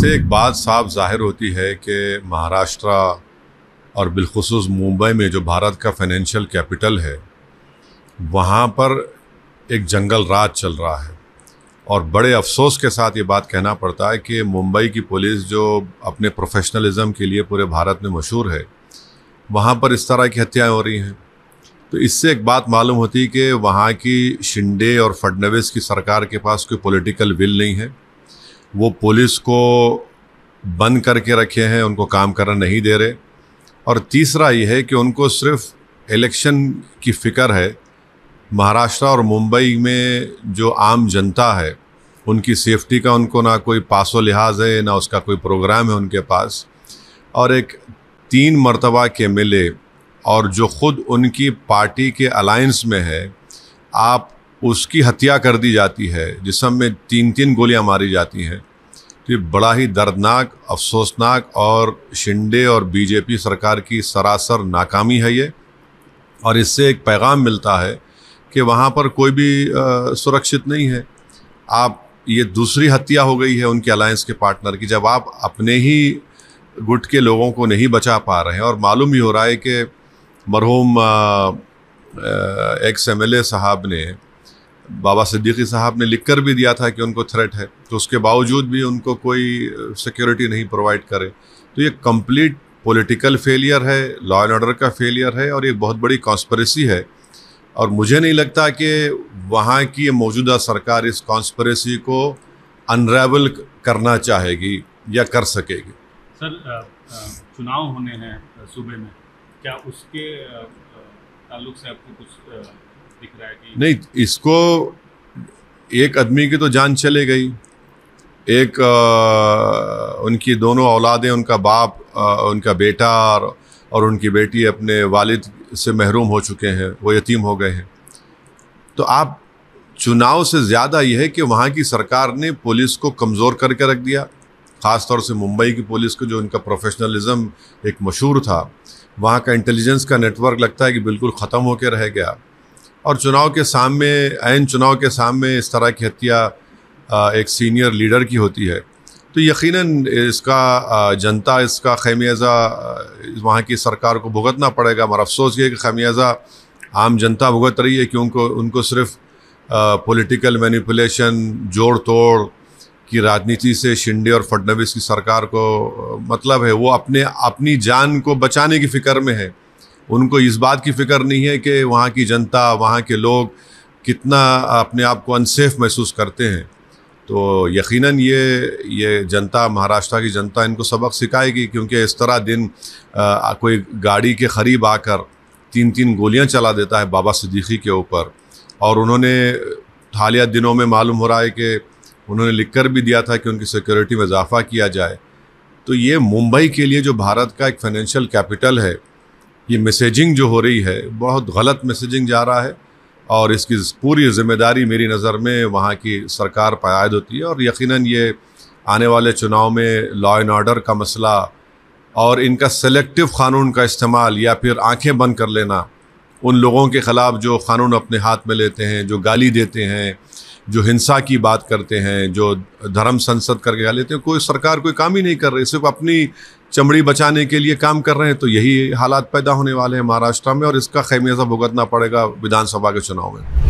से एक बात साफ जाहिर होती है कि महाराष्ट्र और बिलखसूस मुंबई में जो भारत का फाइनेंशियल कैपिटल है वहाँ पर एक जंगल राज चल रहा है और बड़े अफसोस के साथ ये बात कहना पड़ता है कि मुंबई की पुलिस जो अपने प्रोफेशनलिज्म के लिए पूरे भारत में मशहूर है वहाँ पर इस तरह की हत्याएं हो रही हैं तो इससे एक बात मालूम होती कि वहाँ की शिंडे और फडनवीस की सरकार के पास कोई पॉलिटिकल विल नहीं है वो पुलिस को बंद करके रखे हैं उनको काम करना नहीं दे रहे और तीसरा ये है कि उनको सिर्फ इलेक्शन की फ़िक्र है महाराष्ट्र और मुंबई में जो आम जनता है उनकी सेफ्टी का उनको ना कोई पासो लिहाज है ना उसका कोई प्रोग्राम है उनके पास और एक तीन मरतबा के मिले और जो ख़ुद उनकी पार्टी के अलायंस में है आप उसकी हत्या कर दी जाती है जिसम में तीन तीन गोलियां मारी जाती हैं तो ये बड़ा ही दर्दनाक अफसोसनाक और शिंडे और बीजेपी सरकार की सरासर नाकामी है ये और इससे एक पैगाम मिलता है कि वहाँ पर कोई भी आ, सुरक्षित नहीं है आप ये दूसरी हत्या हो गई है उनके अलायंस के पार्टनर की जब आप अपने ही गुट के लोगों को नहीं बचा पा रहे हैं और मालूम भी हो रहा है कि मरहूम एक्स एम साहब ने बाबा सिद्दीकी साहब ने लिख कर भी दिया था कि उनको थ्रेट है तो उसके बावजूद भी उनको कोई सिक्योरिटी नहीं प्रोवाइड करे तो ये कंप्लीट पॉलिटिकल फेलियर है लॉ एंड ऑर्डर का फेलियर है और ये बहुत बड़ी कॉन्स्परेसी है और मुझे नहीं लगता कि वहाँ की मौजूदा सरकार इस कॉन्स्परेसी को अनरेवल करना चाहेगी या कर सकेगी सर चुनाव होने हैं सूबे में क्या उसके ताल्लुक से आपको कुछ नहीं इसको एक आदमी की तो जान चले गई एक आ, उनकी दोनों औलादें उनका बाप आ, उनका बेटा और, और उनकी बेटी अपने वालिद से महरूम हो चुके हैं वो यतीम हो गए हैं तो आप चुनाव से ज़्यादा यह है कि वहाँ की सरकार ने पुलिस को कमज़ोर करके रख दिया ख़ास तौर से मुंबई की पुलिस को जो उनका प्रोफेशनलिज्म एक मशहूर था वहाँ का इंटेलिजेंस का नेटवर्क लगता है कि बिल्कुल ख़त्म होकर रह गया और चुनाव के सामने आयन चुनाव के सामने इस तरह की हत्या एक सीनियर लीडर की होती है तो यकीनन इसका जनता इसका खमियाज़ा वहाँ की सरकार को भुगतना पड़ेगा मगर अफसोस ये कि खमियाज़ा आम जनता भुगत रही है क्योंकि उनको उनको सिर्फ पॉलिटिकल मैनिपुलेशन जोड़ तोड़ की राजनीति से शिंडे और फडनवीस की सरकार को मतलब है वो अपने अपनी जान को बचाने की फ़िक्र में है उनको इस बात की फ़िक्र नहीं है कि वहाँ की जनता वहाँ के लोग कितना अपने आप को अनसेफ महसूस करते हैं तो यकीनन ये ये जनता महाराष्ट्र की जनता इनको सबक सिखाएगी क्योंकि इस तरह दिन आ, कोई गाड़ी के करीब आकर तीन तीन गोलियां चला देता है बाबा सिद्दीकी के ऊपर और उन्होंने हालिया दिनों में मालूम हो रहा है कि उन्होंने लिख कर भी दिया था कि उनकी सिक्योरिटी में इजाफा किया जाए तो ये मुंबई के लिए जो भारत का एक फाइनेंशियल कैपिटल है ये मैसेजिंग जो हो रही है बहुत गलत मैसेजिंग जा रहा है और इसकी पूरी जिम्मेदारी मेरी नज़र में वहाँ की सरकार पायद होती है और यकीनन ये आने वाले चुनाव में लॉ एंड ऑर्डर का मसला और इनका सेलेक्टिव क़ानून का इस्तेमाल या फिर आंखें बंद कर लेना उन लोगों के ख़िलाफ़ जो क़ानून अपने हाथ में लेते हैं जो गाली देते हैं जो हिंसा की बात करते हैं जो धर्म संसद करके लेते हैं कोई सरकार कोई काम ही नहीं कर रही सिर्फ अपनी चमड़ी बचाने के लिए काम कर रहे हैं तो यही हालात पैदा होने वाले हैं महाराष्ट्र में और इसका खैमियाजा भुगतना पड़ेगा विधानसभा के चुनाव में